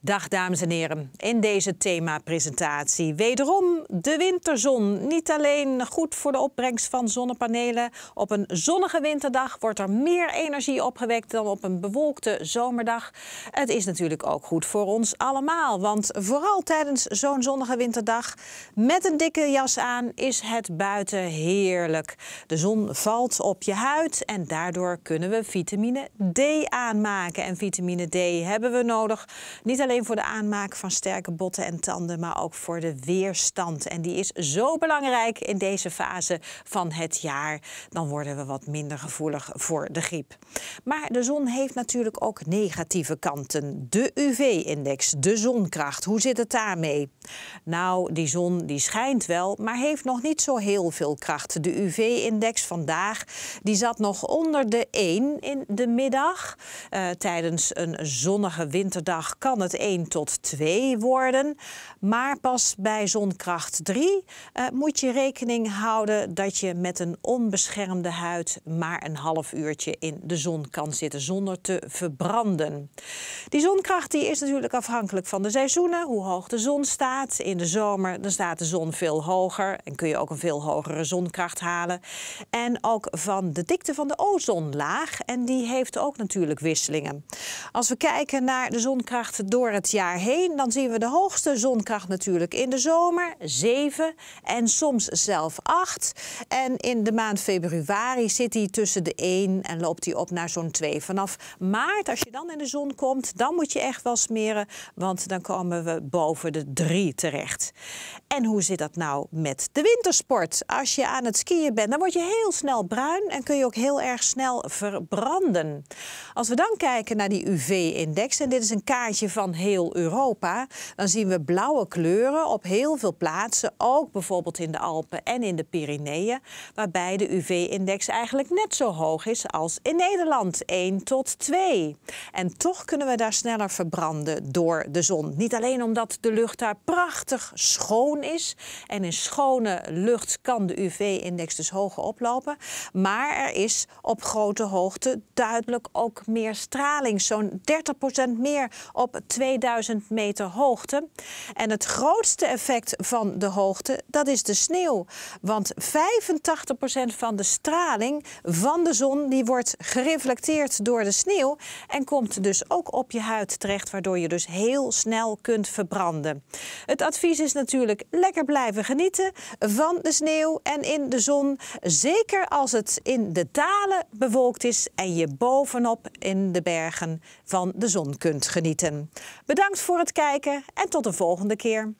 Dag dames en heren. In deze themapresentatie wederom de winterzon. Niet alleen goed voor de opbrengst van zonnepanelen. Op een zonnige winterdag wordt er meer energie opgewekt dan op een bewolkte zomerdag. Het is natuurlijk ook goed voor ons allemaal. Want vooral tijdens zo'n zonnige winterdag met een dikke jas aan is het buiten heerlijk. De zon valt op je huid en daardoor kunnen we vitamine D aanmaken. En vitamine D hebben we nodig. Niet alleen alleen voor de aanmaak van sterke botten en tanden, maar ook voor de weerstand. En die is zo belangrijk in deze fase van het jaar. Dan worden we wat minder gevoelig voor de griep. Maar de zon heeft natuurlijk ook negatieve kanten. De UV-index, de zonkracht, hoe zit het daarmee? Nou, die zon die schijnt wel, maar heeft nog niet zo heel veel kracht. De UV-index vandaag die zat nog onder de 1 in de middag. Eh, tijdens een zonnige winterdag kan het 1 tot 2 worden. Maar pas bij zonkracht 3 eh, moet je rekening houden dat je met een onbeschermde huid maar een half uurtje in de zon kan zitten zonder te verbranden. Die zonkracht die is natuurlijk afhankelijk van de seizoenen, hoe hoog de zon staat. In de zomer dan staat de zon veel hoger en kun je ook een veel hogere zonkracht halen. En ook van de dikte van de ozonlaag en die heeft ook natuurlijk wisselingen. Als we kijken naar de zonkracht door het jaar heen, dan zien we de hoogste zonkracht natuurlijk in de zomer, 7 en soms zelf 8. En in de maand februari zit hij tussen de 1 en loopt hij op naar zo'n 2. Vanaf maart, als je dan in de zon komt, dan moet je echt wel smeren, want dan komen we boven de 3 terecht. En hoe zit dat nou met de wintersport? Als je aan het skiën bent, dan word je heel snel bruin en kun je ook heel erg snel verbranden. Als we dan kijken naar die UV-index, en dit is een kaartje van heel Europa, dan zien we blauwe kleuren op heel veel plaatsen, ook bijvoorbeeld in de Alpen en in de Pyreneeën, waarbij de UV-index eigenlijk net zo hoog is als in Nederland, 1 tot 2. En toch kunnen we daar sneller verbranden door de zon. Niet alleen omdat de lucht daar prachtig schoon is en in schone lucht kan de UV-index dus hoger oplopen, maar er is op grote hoogte duidelijk ook meer straling, zo'n 30% meer op 2 2000 meter hoogte. En het grootste effect van de hoogte, dat is de sneeuw. Want 85% van de straling van de zon die wordt gereflecteerd door de sneeuw en komt dus ook op je huid terecht, waardoor je dus heel snel kunt verbranden. Het advies is natuurlijk lekker blijven genieten van de sneeuw en in de zon, zeker als het in de dalen bewolkt is en je bovenop in de bergen van de zon kunt genieten. Bedankt voor het kijken en tot de volgende keer.